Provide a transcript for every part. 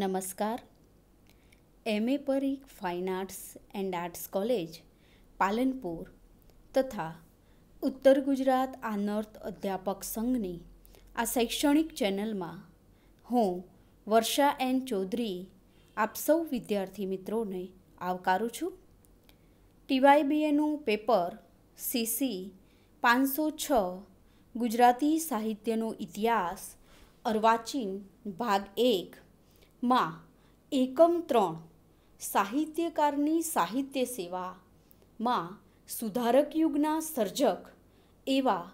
નમસ્કાર M A Parikh fine arts and arts college Palanpur તથા ઉત્તર ગુજરાત આનર્થ અધ્યાપક સંઘની આ શૈક્ષણિક ચેનલમાં હું વર્ષા એન ચૌધરી આપ સૌ વિદ્યાર્થી મિત્રોને આવકારું છું ટીવાયબીએનું પેપર સીસી પાંચસો છ ગુજરાતી સાહિત્યનો ઇતિહાસ અર્વાચીન ભાગ એક માં એકમ ત્રણ સાહિત્યકારની સાહિત્ય સેવા માં સુધારક યુગના સર્જક એવા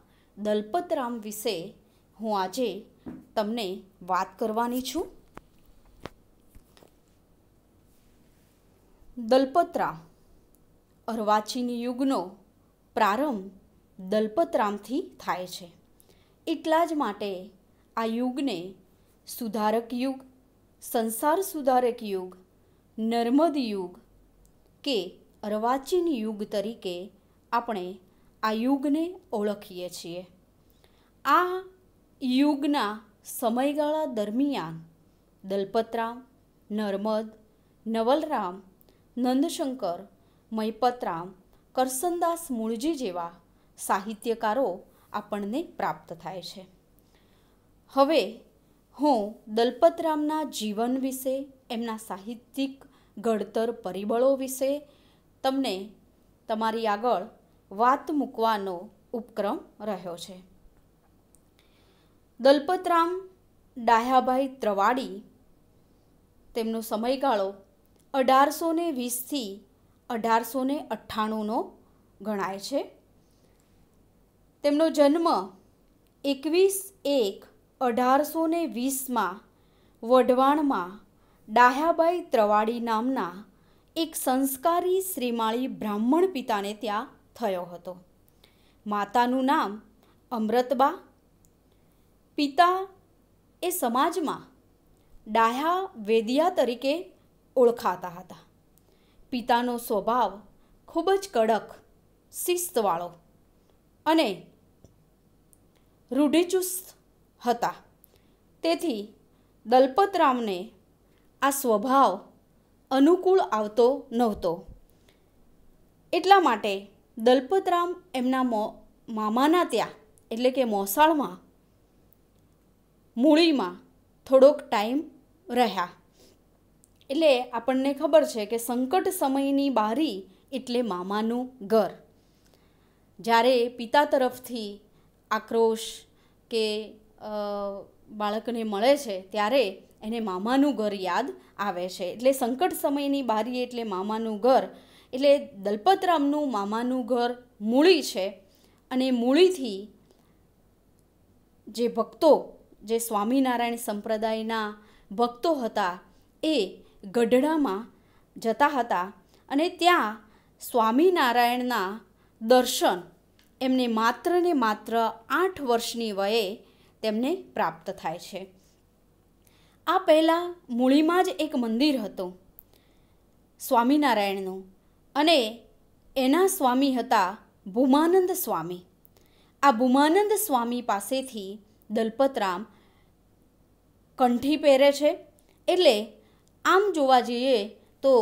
દલપતરામ વિશે હું આજે તમને વાત કરવાની છું દલપતરામ અર્વાચીન યુગનો પ્રારંભ દલપતરામથી થાય છે એટલા જ માટે આ યુગને સુધારક યુગ સંસાર સુધારક યુગ નર્મદ યુગ કે અર્વાચીન યુગ તરીકે આપણે આ યુગને ઓળખીએ છીએ આ યુગના સમયગાળા દરમિયાન દલપતરામ નર્મદ નવલરામ નંદશંકર મયપતરામ કરસનદાસ મૂળજી જેવા સાહિત્યકારો આપણને પ્રાપ્ત થાય છે હવે હું દલપતરામના જીવન વિશે એમના સાહિત્યિક ઘડતર પરિબળો વિશે તમને તમારી આગળ વાત મૂકવાનો ઉપક્રમ રહ્યો છે દલપતરામ ડાહ્યાભાઈ ત્રવાડી તેમનો સમયગાળો અઢારસો ને વીસથી અઢારસો ને અઠ્ઠાણુંનો ગણાય છે તેમનો જન્મ એકવીસ એક અઢારસો ને વીસમાં વઢવાણમાં ડાહ્યાબાઈ ત્રવાડી નામના એક સંસ્કારી શ્રીમાળી બ્રાહ્મણ પિતાને ત્યાં થયો હતો માતાનું નામ અમૃતબા પિતા એ સમાજમાં ડાહ્યા વેદિયા તરીકે ઓળખાતા હતા પિતાનો સ્વભાવ ખૂબ જ કડક શિસ્તવાળો અને રૂઢિચુસ્ત હતા તેથી દલપતરામને આ સ્વભાવ અનુકૂળ આવતો નહોતો એટલા માટે દલપતરામ એમના મામાના ત્યાં એટલે કે મોસાળમાં મૂળીમાં થોડોક ટાઈમ રહ્યા એટલે આપણને ખબર છે કે સંકટ સમયની બારી એટલે મામાનું ઘર જ્યારે પિતા તરફથી આક્રોશ કે બાળકને મળે છે ત્યારે એને મામાનું ઘર યાદ આવે છે એટલે સંકટ સમયની બારી એટલે મામાનું ઘર એટલે દલપતરામનું મામાનું ઘર મૂળી છે અને મૂળીથી જે ભક્તો જે સ્વામિનારાયણ સંપ્રદાયના ભક્તો હતા એ ગઢડામાં જતા હતા અને ત્યાં સ્વામિનારાયણના દર્શન એમને માત્ર ને માત્ર આઠ વર્ષની વયે તેમને પ્રાપ્ત થાય છે આ પહેલાં મૂળીમાં જ એક મંદિર હતું સ્વામિનારાયણનું અને એના સ્વામી હતા ભૂમાનંદ સ્વામી આ ભૂમાનંદ સ્વામી પાસેથી દલપતરામ કંઠી પહેરે છે એટલે આમ જોવા જઈએ તો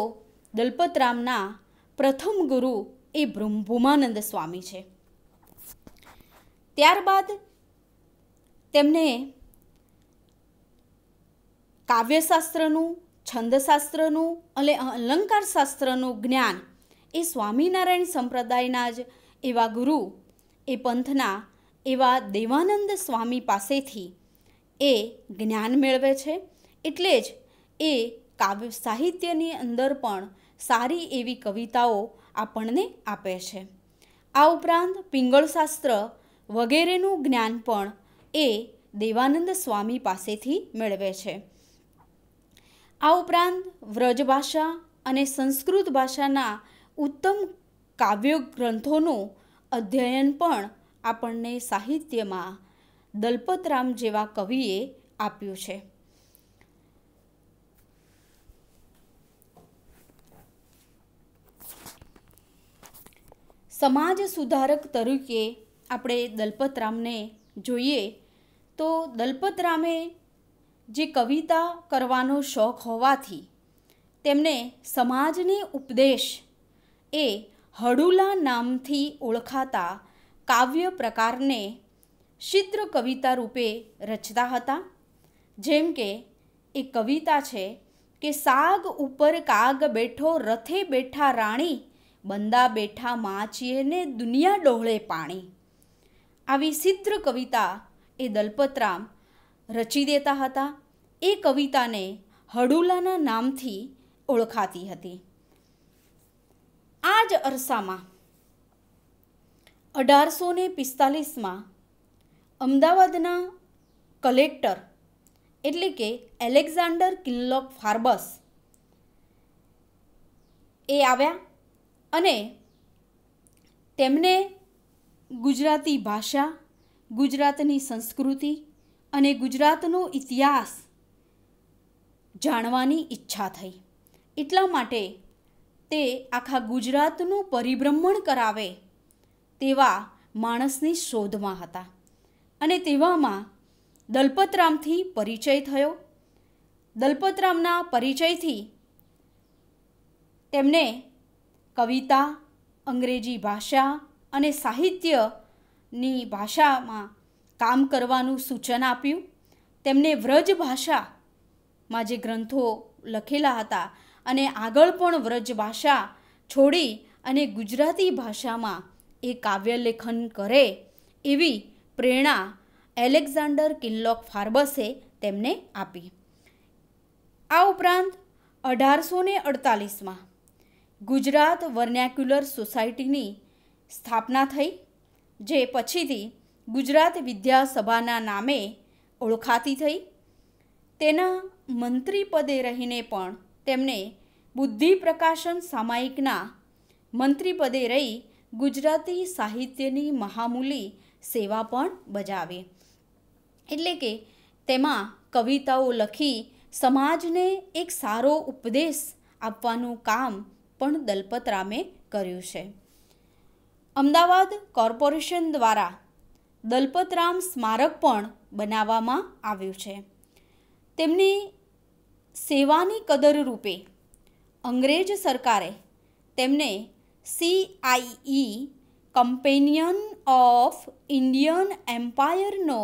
દલપતરામના પ્રથમ ગુરુ એ ભૂમાનંદ સ્વામી છે ત્યારબાદ તેમને કાવ્યશાસ્ત્રનું છંદશાસ્ત્રનું અને અલંકારશાસ્ત્રનું જ્ઞાન એ સ્વામિનારાયણ સંપ્રદાયના જ એવા ગુરુ એ પંથના એવા દેવાનંદ સ્વામી પાસેથી એ જ્ઞાન મેળવે છે એટલે જ એ કાવ્ય સાહિત્યની અંદર પણ સારી એવી કવિતાઓ આપણને આપે છે આ ઉપરાંત પિંગળશાસ્ત્ર વગેરેનું જ્ઞાન પણ એ દેવાનંદ સ્વામી પાસેથી મેળવે છે આ ઉપરાંત વ્રજ ભાષા અને સંસ્કૃત ભાષાના ઉત્તમ કાવ્ય ગ્રંથોનું અધ્યયન પણ આપણને સાહિત્યમાં દલપતરામ જેવા કવિએ આપ્યું છે સમાજ સુધારક તરીકે આપણે દલપતરામને જોઈએ તો દલપત રામે જે કવિતા કરવાનો શોખ હોવાથી તેમને સમાજને ઉપદેશ એ હડુલા નામથી ઓળખાતા કાવ્ય પ્રકારને શિદ્ર કવિતા રૂપે રચતા હતા જેમ કે એ કવિતા છે કે સાગ ઉપર કાગ બેઠો રથે બેઠા રાણી બંદા બેઠા માચીએ ને દુનિયા ડોહળે પાણી આવી સિદ્ર કવિતા એ દલપતરામ રચી દેતા હતા એ કવિતાને હડુલાના નામથી ઓળખાતી હતી આ જ અરસામાં અઢારસો ને પિસ્તાલીસમાં અમદાવાદના કલેક્ટર એટલે કે એલેક્ઝાન્ડર કિલ્લોક ફાર્બસ એ આવ્યા અને તેમને ગુજરાતી ભાષા ગુજરાતની સંસ્કૃતિ અને ગુજરાતનો ઇતિહાસ જાણવાની ઈચ્છા થઈ એટલા માટે તે આખા ગુજરાતનું પરિભ્રમણ કરાવે તેવા માણસની શોધમાં હતા અને તેવામાં દલપતરામથી પરિચય થયો દલપતરામના પરિચયથી તેમને કવિતા અંગ્રેજી ભાષા અને સાહિત્ય ની ભાષામાં કામ કરવાનું સૂચન આપ્યું તેમને વ્રજ ભાષામાં જે ગ્રંથો લખેલા હતા અને આગળ પણ વ્રજ ભાષા છોડી અને ગુજરાતી ભાષામાં એ કાવ્યલેખન કરે એવી પ્રેરણા એલેક્ઝાન્ડર કિલ્લોક ફાર્બસે તેમને આપી આ ઉપરાંત અઢારસો ને અડતાલીસમાં ગુજરાત વર્નેક્યુલર સોસાયટીની સ્થાપના થઈ જે પછીથી ગુજરાત વિદ્યાસભાના નામે ઓળખાતી થઈ તેના મંત્રી પદે રહીને પણ તેમણે બુદ્ધિ પ્રકાશન સામાયિકના મંત્રી પદે રહી ગુજરાતી સાહિત્યની મહામૂલી સેવા પણ બજાવી એટલે કે તેમાં કવિતાઓ લખી સમાજને એક સારો ઉપદેશ આપવાનું કામ પણ દલપતરામે કર્યું છે અમદાવાદ કોર્પોરેશન દ્વારા દલપતરામ સ્મારક પણ બનાવવામાં આવ્યું છે તેમની સેવાની કદર રૂપે અંગ્રેજ સરકારે તેમને સીઆઈઈ કમ્પેનિયન ઓફ ઇન્ડિયન એમ્પાયરનો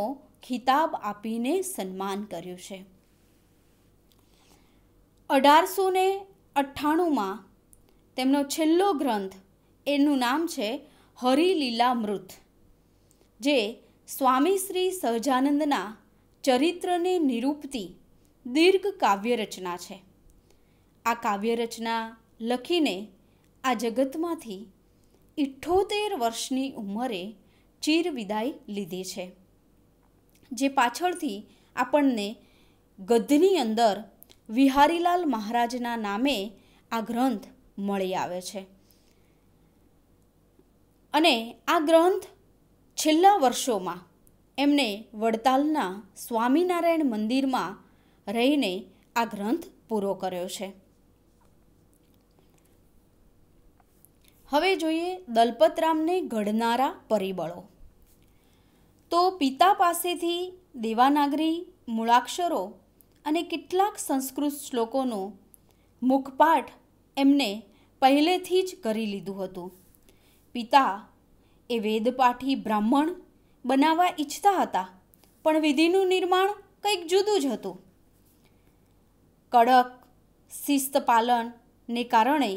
ખિતાબ આપીને સન્માન કર્યું છે અઢારસો ને અઠ્ઠાણુંમાં તેમનો છેલ્લો ગ્રંથ એનું નામ છે હરિલીલામૃત જે સ્વામી શ્રી સહજાનંદના ચરિત્રને નિરૂપતી દીર્ઘ કાવ્યરચના છે આ કાવ્યરચના લખીને આ જગતમાંથી ઇઠ્ઠોતેર વર્ષની ઉંમરે ચીર વિદાય લીધી છે જે પાછળથી આપણને ગદ્યની અંદર વિહારીલાલ મહારાજના નામે આ ગ્રંથ મળી આવે છે અને આ ગ્રંથ છેલ્લા વર્ષોમાં એમણે વડતાલના સ્વામિનારાયણ મંદિરમાં રહીને આ ગ્રંથ પૂરો કર્યો છે હવે જોઈએ દલપતરામને ઘડનારા પરિબળો તો પિતા પાસેથી દેવાનાગરી મૂળાક્ષરો અને કેટલાક સંસ્કૃત શ્લોકોનો મુખપાઠ એમને પહેલેથી જ કરી લીધું હતું પિતા એ વેદપાઠી બ્રાહ્મણ બનાવવા ઈચ્છતા હતા પણ વિધિનું નિર્માણ કંઈક જુદું જ હતું કડક શિસ્ત પાલનને કારણે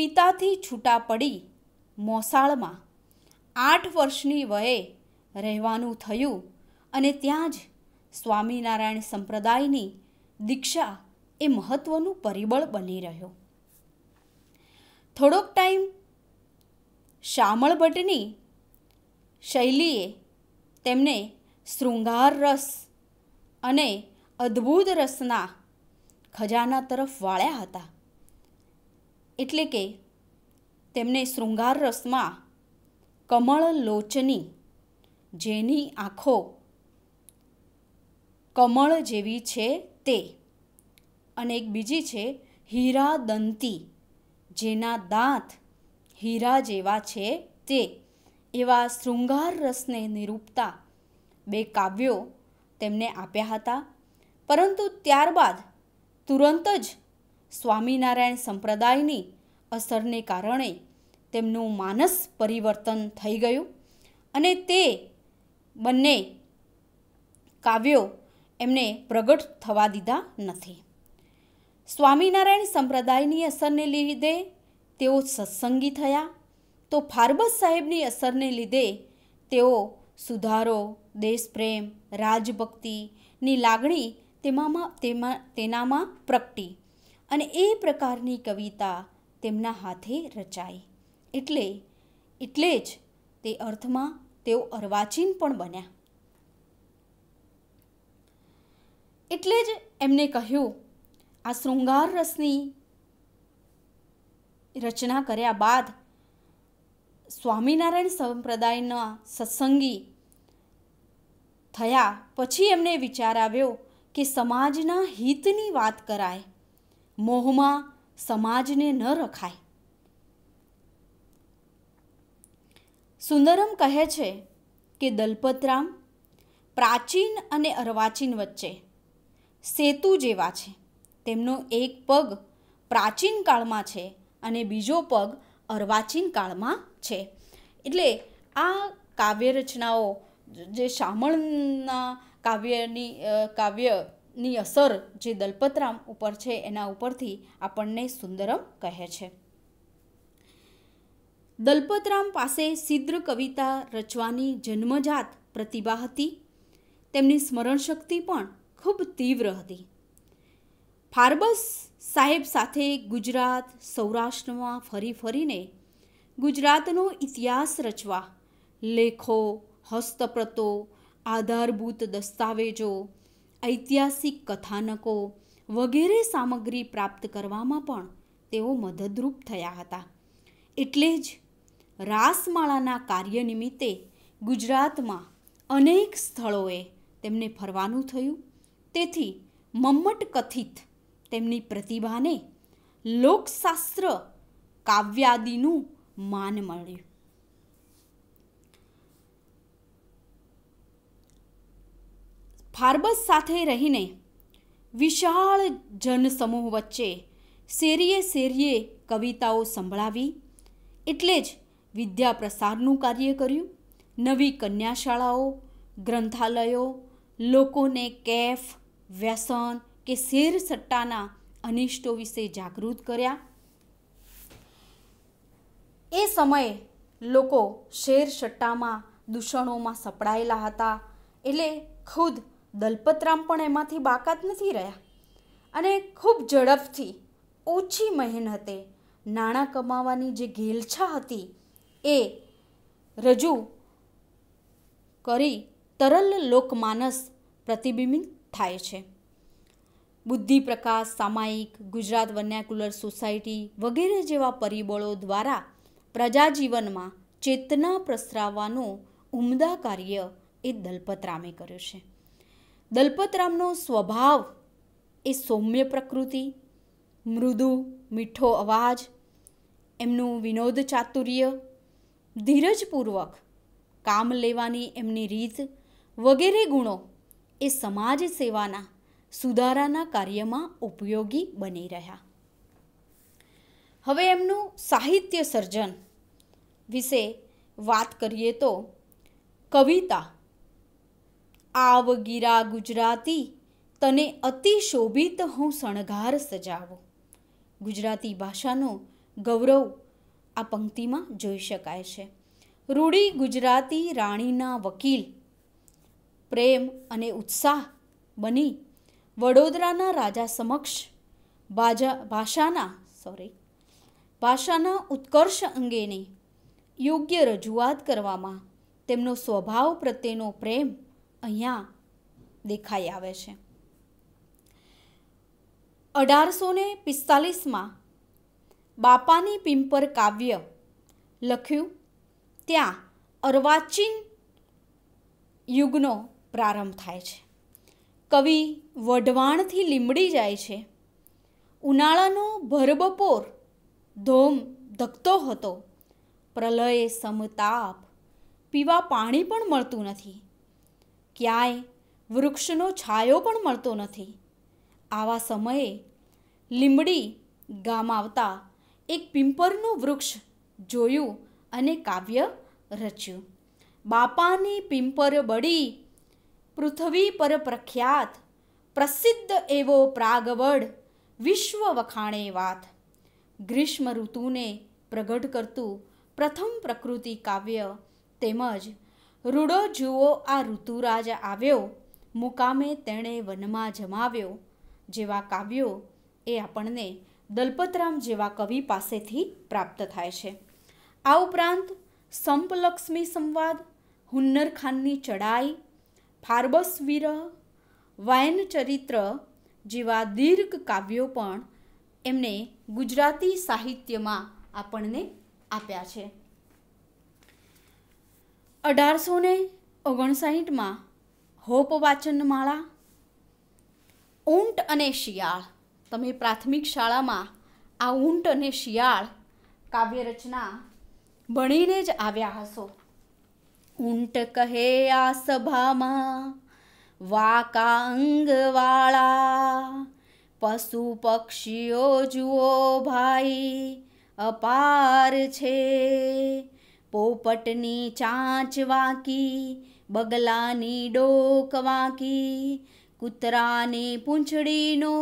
પિતાથી છૂટા પડી મોસાળમાં આઠ વર્ષની વયે રહેવાનું થયું અને ત્યાં જ સ્વામિનારાયણ સંપ્રદાયની દીક્ષા એ મહત્ત્વનું પરિબળ બની રહ્યો થોડોક ટાઈમ શામળ ભટ્ટની શૈલીએ તેમને શૃંગાર રસ અને અદ્ભુત રસના ખજાના તરફ વાળ્યા હતા એટલે કે તેમને શૃંગાર રસમાં કમળ લોચની જેની આંખો કમળ જેવી છે તે અને એક બીજી છે હીરા દંતી જેના દાંત હીરા જેવા છે તે એવા શૃંગાર રસને નિરૂપતા બે કાવ્યો તેમને આપ્યા હતા પરંતુ ત્યારબાદ તુરંત જ સ્વામિનારાયણ સંપ્રદાયની અસરને કારણે તેમનું માનસ પરિવર્તન થઈ ગયું અને તે બંને કાવ્યો એમને પ્રગટ થવા દીધા નથી સ્વામિનારાયણ સંપ્રદાયની અસરને લીધે તેઓ સત્સંગી થયા તો ફાર્બસ સાહેબની અસરને લીધે તેઓ સુધારો દેશપ્રેમ રાજભક્તિની લાગણી તેમાં તેમાં તેનામાં પ્રગટી અને એ પ્રકારની કવિતા તેમના હાથે રચાઈ એટલે એટલે જ તે અર્થમાં તેઓ અર્વાચીન પણ બન્યા એટલે જ એમને કહ્યું આ શૃંગાર રસની રચના કર્યા બાદ સ્વામિનારાયણ સંપ્રદાયના સત્સંગી થયા પછી એમને વિચાર આવ્યો કે સમાજના હિતની વાત કરાય મોહમાં સમાજને ન રખાય સુંદરમ કહે છે કે દલપતરામ પ્રાચીન અને અર્વાચીન વચ્ચે સેતુ જેવા છે તેમનો એક પગ પ્રાચીન કાળમાં છે અને બીજો પગ અર્વાચીન કાળમાં છે એટલે આ કાવ્ય રચનાઓ જે શામળના કાવ્યની કાવ્યની અસર જે દલપતરામ ઉપર છે એના ઉપરથી આપણને સુંદરમ કહે છે દલપતરામ પાસે સિદ્ર કવિતા રચવાની જન્મજાત પ્રતિભા હતી તેમની સ્મરણ શક્તિ પણ ખૂબ તીવ્ર હતી ફાર્બસ સાહેબ સાથે ગુજરાત સૌરાષ્ટ્રમાં ફરી ફરીને ગુજરાતનો ઇતિહાસ રચવા લેખો હસ્તપ્રતો આધારભૂત દસ્તાવેજો ઐતિહાસિક કથાનકો વગેરે સામગ્રી પ્રાપ્ત કરવામાં પણ તેઓ મદદરૂપ થયા હતા એટલે જ રાસમાળાના કાર્ય નિમિત્તે ગુજરાતમાં અનેક સ્થળોએ તેમને ફરવાનું થયું તેથી મમ્મટ કથિત તેમની પ્રતિભાને લોકશાસ્ત્ર કાવ્યાદિનું માન મળ્યું ફાર્બસ સાથે રહીને વિશાળ જનસમૂહ વચ્ચે શેરીએ શેરીએ કવિતાઓ સંભળાવી એટલે જ વિદ્યા પ્રસારનું કાર્ય કર્યું નવી કન્યાશાળાઓ ગ્રંથાલયો લોકોને કેફ વ્યસન કે શેર સટ્ટાના અનિષ્ટો વિશે જાગૃત કર્યા એ સમયે લોકો શેર સટ્ટામાં દૂષણોમાં સપડાયેલા હતા એટલે ખુદ દલપતરામ પણ એમાંથી બાકાત નથી રહ્યા અને ખૂબ ઝડપથી ઓછી મહેનતે નાણાં કમાવાની જે ઘેલછા હતી એ રજૂ કરી તરલ લોકમાનસ પ્રતિબિંબિત થાય છે બુદ્ધિ પ્રકાશ સામાયિક ગુજરાત વન્યાકુલર સોસાયટી વગેરે જેવા પરિબળો દ્વારા પ્રજાજીવનમાં ચેતના પ્રસરાવવાનું ઉમદા કાર્ય એ દલપતરામે કર્યું છે દલપતરામનો સ્વભાવ એ સૌમ્ય પ્રકૃતિ મૃદુ મીઠો અવાજ એમનું વિનોદ ચાતુર્ય ધીરજપૂર્વક કામ લેવાની એમની રીત વગેરે ગુણો એ સમાજ સેવાના સુધારાના કાર્યમાં ઉપયોગી બની રહ્યા હવે એમનું સાહિત્ય સર્જન વિશે વાત કરીએ તો કવિતા આવ ગીરા ગુજરાતી તને અતિશોભિત હું શણગાર સજાવો ગુજરાતી ભાષાનો ગૌરવ આ પંક્તિમાં જોઈ શકાય છે રૂડી ગુજરાતી રાણીના વકીલ પ્રેમ અને ઉત્સાહ બની વડોદરાના રાજા સમક્ષ બાજા ભાષાના સોરી ભાષાના ઉત્કર્ષ અંગેની યોગ્ય રજૂઆત કરવામાં તેમનો સ્વભાવ પ્રત્યેનો પ્રેમ અહીંયા દેખાઈ આવે છે અઢારસો ને પિસ્તાલીસમાં બાપાની પિંપર કાવ્ય લખ્યું ત્યાં અર્વાચીન યુગનો પ્રારંભ થાય છે કવિ વઢવાણથી લીમડી જાય છે ઉનાળાનો ભરબપોર ધોમ ધકતો હતો પ્રલય સમતાપ પીવા પાણી પણ મળતું નથી ક્યાંય વૃક્ષનો છાયો પણ મળતો નથી આવા સમયે લીમડી ગામ આવતા એક પિંપરનું વૃક્ષ જોયું અને કાવ્ય રચ્યું બાપાની પિંપર બળી પૃથ્વી પર પ્રખ્યાત પ્રસિદ્ધ એવો પ્રાગવડ વિશ્વ વખાણે વાત ગ્રીષ્મ ઋતુને પ્રગટ કરતું પ્રથમ પ્રકૃતિ કાવ્ય તેમજ રૂડો જુઓ આ ઋતુરાજ આવ્યો મુકામે તેણે વનમાં જમાવ્યો જેવા કાવ્યો એ આપણને દલપતરામ જેવા કવિ પાસેથી પ્રાપ્ત થાય છે આ ઉપરાંત સંપલક્ષ્મી સંવાદ હુન્નર ખાનની ચડાઈ ફાર્બસવીર ચરિત્ર જેવા દીર્ઘ કાવ્યો પણ એમને ગુજરાતી સાહિત્યમાં આપણને આપ્યા છે અઢારસો ને ઓગણસાઠમાં હોપ વાચનમાળા ઊંટ અને શિયાળ તમે પ્રાથમિક શાળામાં આ ઊંટ અને શિયાળ કાવ્યરચના ભણીને જ આવ્યા હશો ઊંટ કહે આ સભામાં વાકા અંગવાળા પશુ પક્ષીઓ જુઓ ભાઈ અપાર છે પોપટની ચાંચ વાંકી બગલાની ડોક વાંકી કૂતરાની પૂંછડીનો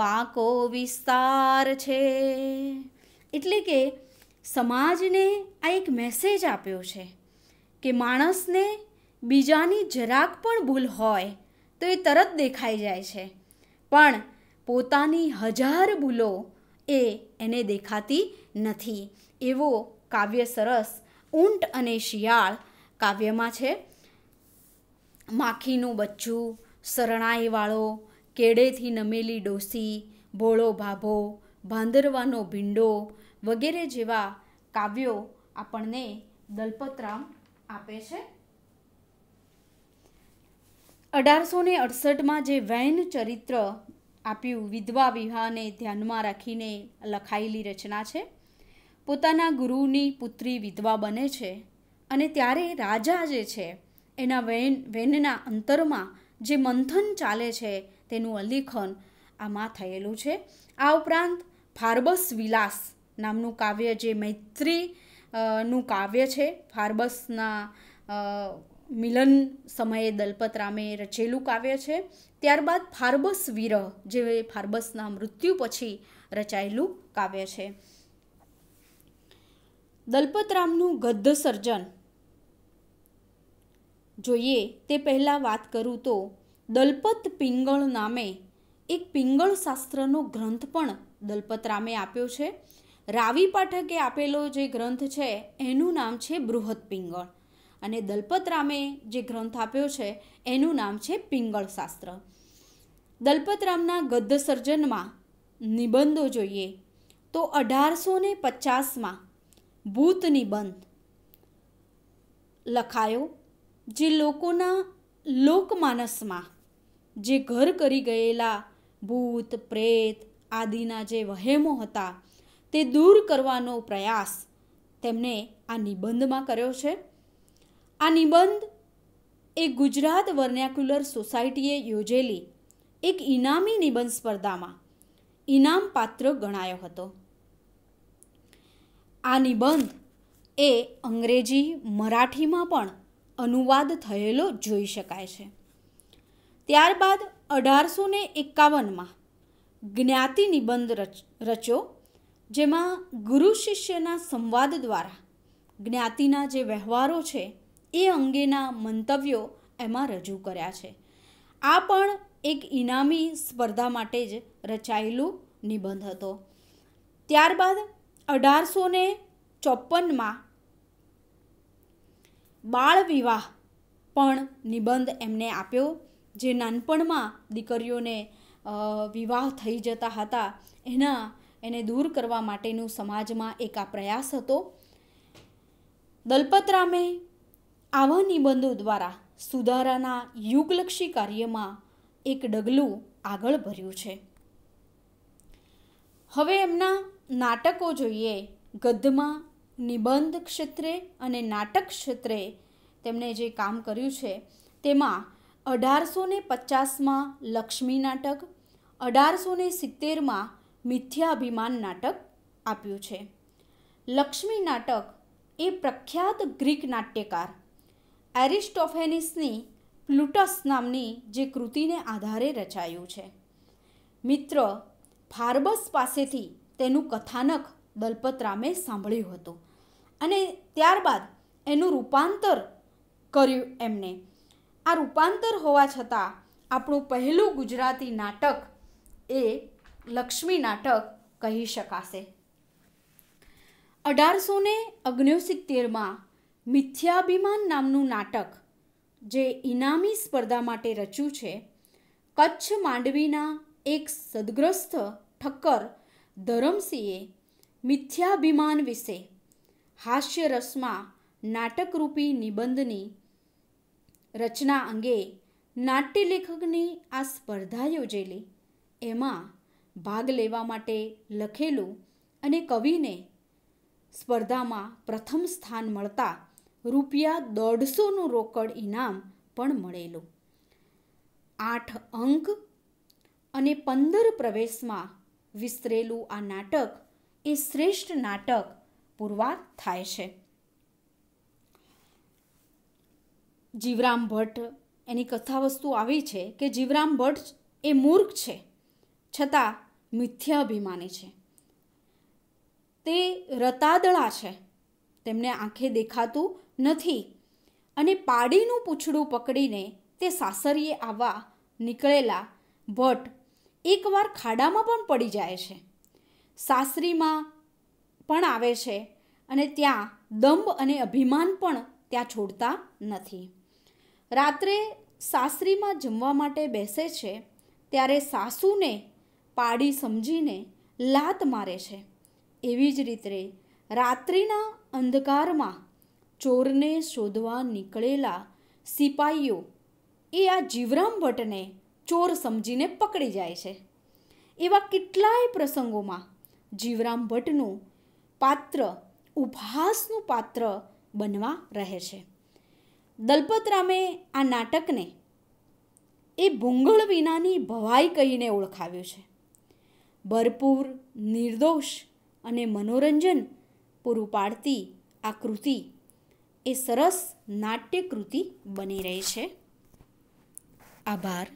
વાંકો વિસ્તાર છે એટલે કે સમાજને આ એક મેસેજ આપ્યો છે કે માણસને બીજાની જરાક પણ ભૂલ હોય તો એ તરત દેખાઈ જાય છે પણ પોતાની હજાર ભૂલો એ એને દેખાતી નથી એવો કાવ્ય સરસ ઊંટ અને શિયાળ કાવ્યમાં છે માખીનું બચ્ચું શરણાઈવાળો કેડેથી નમેલી ડોસી ભોળો ભાભો ભાંદરવાનો ભીંડો વગેરે જેવા કાવ્યો આપણને દલપતરામ આપે છે અઢારસો ને અડસઠમાં જે વૈન ચરિત્ર આપ્યું વિધવા વિવાહને ધ્યાનમાં રાખીને લખાયેલી રચના છે પોતાના ગુરુની પુત્રી વિધવા બને છે અને ત્યારે રાજા જે છે એના વૈન વૈનના અંતરમાં જે મંથન ચાલે છે તેનું અલેખન આમાં થયેલું છે આ ઉપરાંત ફાર્બસ વિલાસ નામનું કાવ્ય જે મૈત્રી નું કાવ્ય છે ફાર્બસના મિલન સમયે દલપત રામે રચેલું કાવ્ય છે ત્યારબાદ ફાર્બસ વિરહ જે ફાર્બસના મૃત્યુ પછી રચાયેલું કાવ્ય છે દલપતરામનું ગદ્ય સર્જન જોઈએ તે પહેલાં વાત કરું તો દલપત પિંગળ નામે એક પિંગળ શાસ્ત્રનો ગ્રંથ પણ દલપતરામે આપ્યો છે રાવી પાઠકે આપેલો જે ગ્રંથ છે એનું નામ છે બૃહદ પિંગળ અને દલપતરામે જે ગ્રંથ આપ્યો છે એનું નામ છે પિંગળ શાસ્ત્ર દલપતરામના ગદ્ય સર્જનમાં નિબંધો જોઈએ તો અઢારસો ને પચાસમાં ભૂત નિબંધ લખાયો જે લોકોના લોકમાનસમાં જે ઘર કરી ગયેલા ભૂત પ્રેત આદિના જે વહેમો હતા તે દૂર કરવાનો પ્રયાસ તેમણે આ નિબંધમાં કર્યો છે આ નિબંધ એ ગુજરાત વર્નેક્યુલર સોસાયટીએ યોજેલી એક ઇનામી નિબંધ સ્પર્ધામાં ઇનામ પાત્ર ગણાયો હતો આ નિબંધ એ અંગ્રેજી મરાઠીમાં પણ અનુવાદ થયેલો જોઈ શકાય છે ત્યારબાદ અઢારસો ને એકાવનમાં જ્ઞાતિ નિબંધ રચ રચ્યો જેમાં ગુરુ શિષ્યના સંવાદ દ્વારા જ્ઞાતિના જે વ્યવહારો છે એ અંગેના મંતવ્યો એમાં રજૂ કર્યા છે આ પણ એક ઇનામી સ્પર્ધા માટે જ રચાયેલું નિબંધ હતો ત્યારબાદ અઢારસો ને ચોપનમાં બાળ વિવાહ પણ નિબંધ એમને આપ્યો જે નાનપણમાં દીકરીઓને વિવાહ થઈ જતા હતા એના એને દૂર કરવા માટેનું સમાજમાં એક આ પ્રયાસ હતો દલપતરામે આવા નિબંધો દ્વારા સુધારાના યુગલક્ષી કાર્યમાં એક ડગલું આગળ ભર્યું છે હવે એમના નાટકો જોઈએ ગદ્યમાં નિબંધ ક્ષેત્રે અને નાટક ક્ષેત્રે તેમણે જે કામ કર્યું છે તેમાં અઢારસો ને પચાસમાં લક્ષ્મી નાટક અઢારસો ને સિત્તેરમાં મિથ્યાભિમાન નાટક આપ્યું છે લક્ષ્મી નાટક એ પ્રખ્યાત ગ્રીક નાટ્યકાર એરિસ્ટોફેનિસની પ્લુટસ નામની જે કૃતિને આધારે રચાયું છે મિત્ર ફાર્બસ પાસેથી તેનું કથાનક દલપતરામે સાંભળ્યું હતું અને ત્યારબાદ એનું રૂપાંતર કર્યું એમને આ રૂપાંતર હોવા છતાં આપણું પહેલું ગુજરાતી નાટક એ લક્ષ્મી નાટક કહી શકાશે અઢારસો ને ઓગણસિત્તેરમાં મિથ્યાભિમાન નામનું નાટક જે ઇનામી સ્પર્ધા માટે રચ્યું છે કચ્છ માંડવીના એક સદગ્રસ્ત ઠક્કર ધરમસિંહે મિથ્યાભિમાન વિશે હાસ્યરસમાં નાટકરૂપી નિબંધની રચના અંગે નાટ્યલેખકની આ સ્પર્ધા યોજેલી એમાં ભાગ લેવા માટે લખેલું અને કવિને સ્પર્ધામાં પ્રથમ સ્થાન મળતા રૂપિયા દોઢસોનું રોકડ ઇનામ પણ મળેલું આઠ અંક અને પંદર પ્રવેશમાં વિસ્તરેલું આ નાટક એ શ્રેષ્ઠ નાટક પુરવાર થાય છે જીવરામ ભટ્ટ એની કથાવસ્તુ આવી છે કે જીવરામ ભટ્ટ એ મૂર્ખ છે છતાં અભિમાની છે તે રતાદળા છે તેમને આંખે દેખાતું નથી અને પાડીનું પૂછડું પકડીને તે સાસરીએ આવવા નીકળેલા ભટ્ટ એકવાર ખાડામાં પણ પડી જાય છે સાસરીમાં પણ આવે છે અને ત્યાં દંભ અને અભિમાન પણ ત્યાં છોડતા નથી રાત્રે સાસરીમાં જમવા માટે બેસે છે ત્યારે સાસુને પાડી સમજીને લાત મારે છે એવી જ રીતે રાત્રિના અંધકારમાં ચોરને શોધવા નીકળેલા સિપાહીઓ એ આ જીવરામ ભટ્ટને ચોર સમજીને પકડી જાય છે એવા કેટલાય પ્રસંગોમાં જીવરામ ભટ્ટનું પાત્ર ઉપહાસનું પાત્ર બનવા રહે છે દલપતરામે આ નાટકને એ ભૂંગળ વિનાની ભવાઈ કહીને ઓળખાવ્યું છે ભરપૂર નિર્દોષ અને મનોરંજન પૂરું પાડતી આ કૃતિ એ સરસ નાટ્યકૃતિ બની રહી છે આભાર